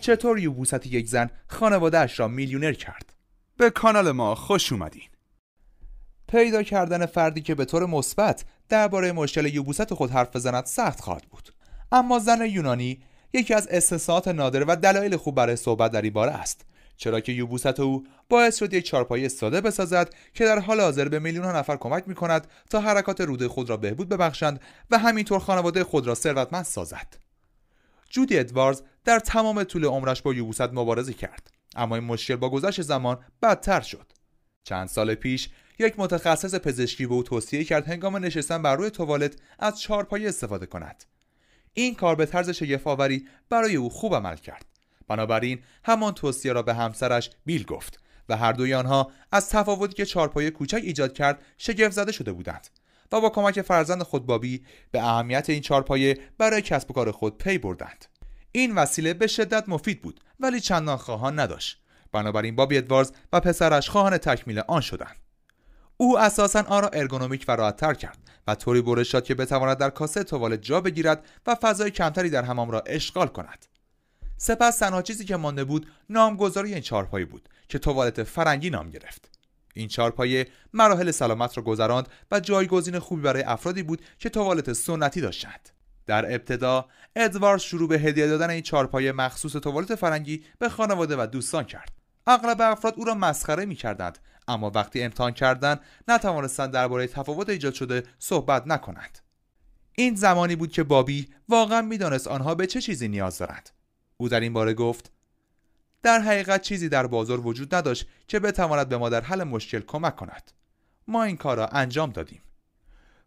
چطور یوبوست یک زن خانوادهش را میلیونر کرد به کانال ما خوش اومدین پیدا کردن فردی که به طور مثبت درباره مشکل یوبوست خود حرف بزند سخت خواهد بود اما زن یونانی یکی از استثنات نادر و دلایل خوب برای صحبت در این باره است چرا که یوبوست او باعث شد یک چارپایی ساده بسازد که در حال حاضر به میلیون ها نفر کمک می کند تا حرکات روده خود را بهبود ببخشند و همینطور خانواده خود را ثروتمند سازد جودی ادوارز در تمام طول عمرش با یوبوست مبارزه کرد اما این مشکل با گذشت زمان بدتر شد چند سال پیش یک متخصص پزشکی به او توصیه کرد هنگام نشستن بر روی توالت از چارپایی استفاده کند این کار به طرز شگفت برای او خوب عمل کرد بنابراین همان توصیه را به همسرش بیل گفت و هر دوی آنها از تفاوتی که چارپای کوچک ایجاد کرد شگفت زده شده بودند و با کمک فرزند خود بابی به اهمیت این چارپایه برای کسب و کار خود پی بردند این وسیله به شدت مفید بود ولی چندان خواهان نداشت بنابراین بابی ادوارز و پسرش خواهان تکمیل آن شدند او اساسا آن را ارگونومیک و راحتتر کرد و طوری برش داد که بتواند در کاسه توالت جا بگیرد و فضای کمتری در همام را اشغال کند سپس تنها چیزی که مانده بود نامگذاری این چارپایی بود که توالت فرنگی نام گرفت این چارپایه مراحل سلامت را گذراند و جایگزین خوبی برای افرادی بود که توالت سنتی داشتند در ابتدا ادوارد شروع به هدیه دادن این چارپایه مخصوص توالت فرنگی به خانواده و دوستان کرد اغلب افراد او را مسخره کردند اما وقتی امتحان کردند نتوانستند درباره تفاوت ایجاد شده صحبت نکنند این زمانی بود که بابی واقعا میدانست آنها به چه چیزی نیاز دارند او در این باره گفت در حقیقت چیزی در بازار وجود نداشت که بتواند به ما در حل مشکل کمک کند ما این کار را انجام دادیم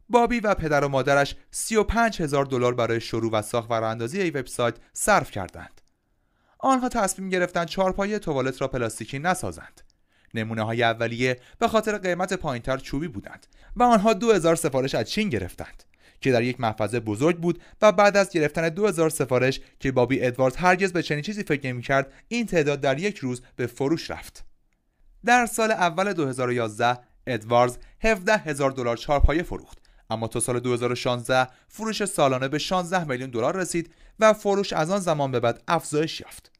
بابی و پدر و مادرش 35 هزار دلار برای شروع و ساخت و راهاندازی وبسایت صرف کردند آنها تصمیم گرفتند چارپای توالت را پلاستیکی نسازند نمونه های اولیه به خاطر قیمت پایینتر چوبی بودند و آنها 2000 سفارش از چین گرفتند که در یک محفظه بزرگ بود و بعد از گرفتن 2000 سفارش که بابی ادواردز هرگز به چنین چیزی فکر کرد، این تعداد در یک روز به فروش رفت در سال اول 2011 ادواردز 17000 هزار دلار چارپایه فروخت اما تا سال 2016 فروش سالانه به 16 میلیون دلار رسید و فروش از آن زمان به بعد افزایش یافت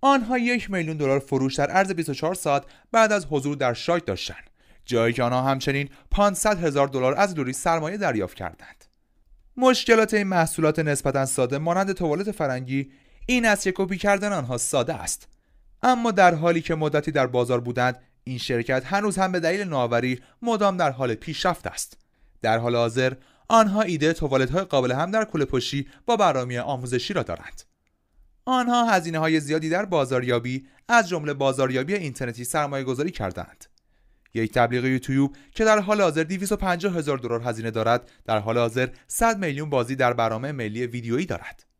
آنها یک میلیون دلار فروش در عرض 24 ساعت بعد از حضور در شاک داشتند جایی که آنها همچنین 500 هزار دلار از لوری سرمایه دریافت کردند مشکلات این محصولات نسبتا ساده مانند توالت فرنگی این است که کپی کردن آنها ساده است اما در حالی که مدتی در بازار بودند این شرکت هنوز هم به دلیل نوآوری مدام در حال پیشرفت است در حال حاضر آنها ایده توالت های قابل هم در کل پشی با برامی آموزشی را دارند آنها هزینه های زیادی در بازاریابی از جمله بازاریابی اینترنتی سرمایه گذاری کردند یک تبلیغ یوتیوب که در حال حاضر 250 هزار دلار هزینه دارد در حال حاضر 100 میلیون بازی در برنامه ملی ویدیویی دارد